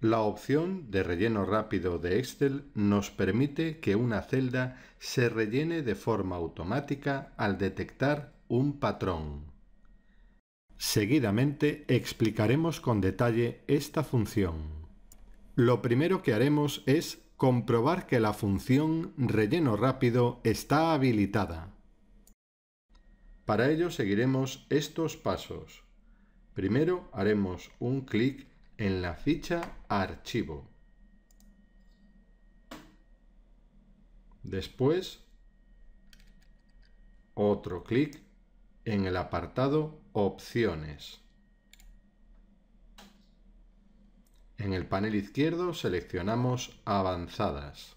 La opción de relleno rápido de Excel nos permite que una celda se rellene de forma automática al detectar un patrón. Seguidamente explicaremos con detalle esta función. Lo primero que haremos es comprobar que la función relleno rápido está habilitada. Para ello seguiremos estos pasos. Primero haremos un clic en la ficha archivo. Después, otro clic en el apartado opciones. En el panel izquierdo seleccionamos avanzadas.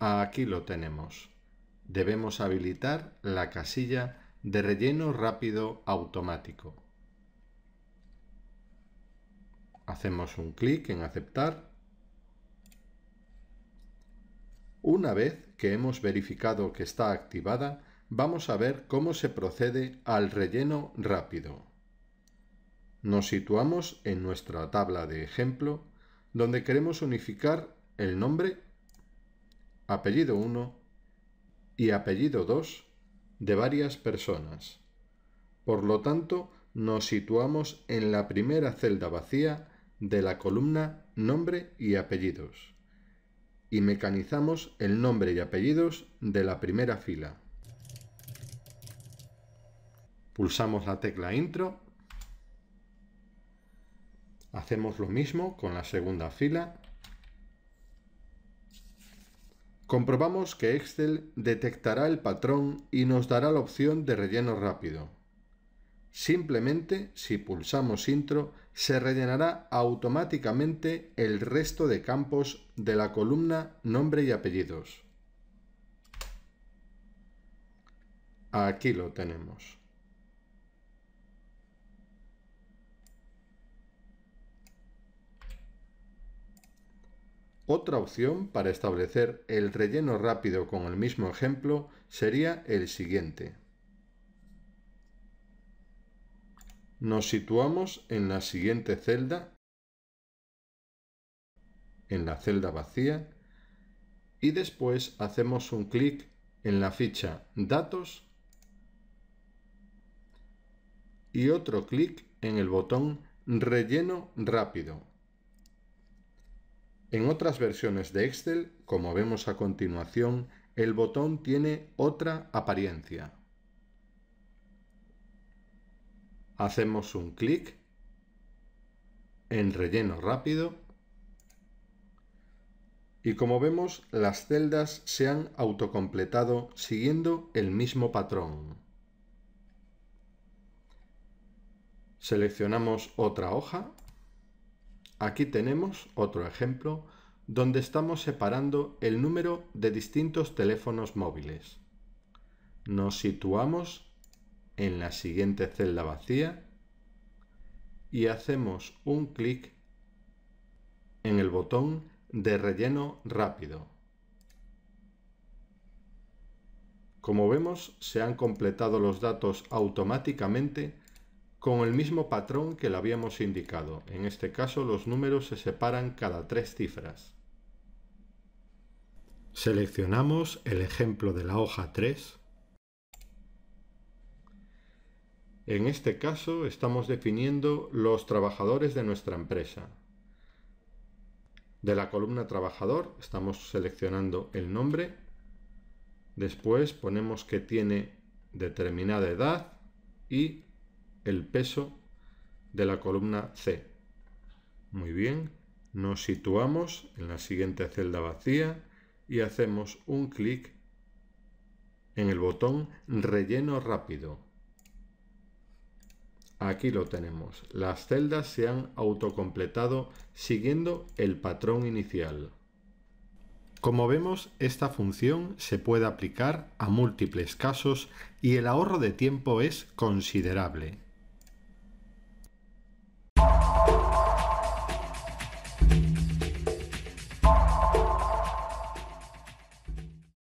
Aquí lo tenemos. Debemos habilitar la casilla de relleno rápido automático. Hacemos un clic en aceptar. Una vez que hemos verificado que está activada, vamos a ver cómo se procede al relleno rápido. Nos situamos en nuestra tabla de ejemplo, donde queremos unificar el nombre, apellido 1 y apellido 2 de varias personas. Por lo tanto, nos situamos en la primera celda vacía de la columna Nombre y apellidos y mecanizamos el nombre y apellidos de la primera fila. Pulsamos la tecla Intro. Hacemos lo mismo con la segunda fila Comprobamos que Excel detectará el patrón y nos dará la opción de relleno rápido. Simplemente, si pulsamos Intro, se rellenará automáticamente el resto de campos de la columna Nombre y Apellidos. Aquí lo tenemos. Otra opción para establecer el relleno rápido con el mismo ejemplo sería el siguiente. Nos situamos en la siguiente celda, en la celda vacía, y después hacemos un clic en la ficha Datos y otro clic en el botón Relleno rápido en otras versiones de Excel, como vemos a continuación, el botón tiene otra apariencia. Hacemos un clic en relleno rápido y como vemos las celdas se han autocompletado siguiendo el mismo patrón. Seleccionamos otra hoja Aquí tenemos otro ejemplo donde estamos separando el número de distintos teléfonos móviles. Nos situamos en la siguiente celda vacía y hacemos un clic en el botón de relleno rápido. Como vemos, se han completado los datos automáticamente con el mismo patrón que le habíamos indicado. En este caso los números se separan cada tres cifras. Seleccionamos el ejemplo de la hoja 3. En este caso estamos definiendo los trabajadores de nuestra empresa. De la columna trabajador estamos seleccionando el nombre. Después ponemos que tiene determinada edad y el peso de la columna C. Muy bien, nos situamos en la siguiente celda vacía y hacemos un clic en el botón relleno rápido. Aquí lo tenemos. Las celdas se han autocompletado siguiendo el patrón inicial. Como vemos, esta función se puede aplicar a múltiples casos y el ahorro de tiempo es considerable.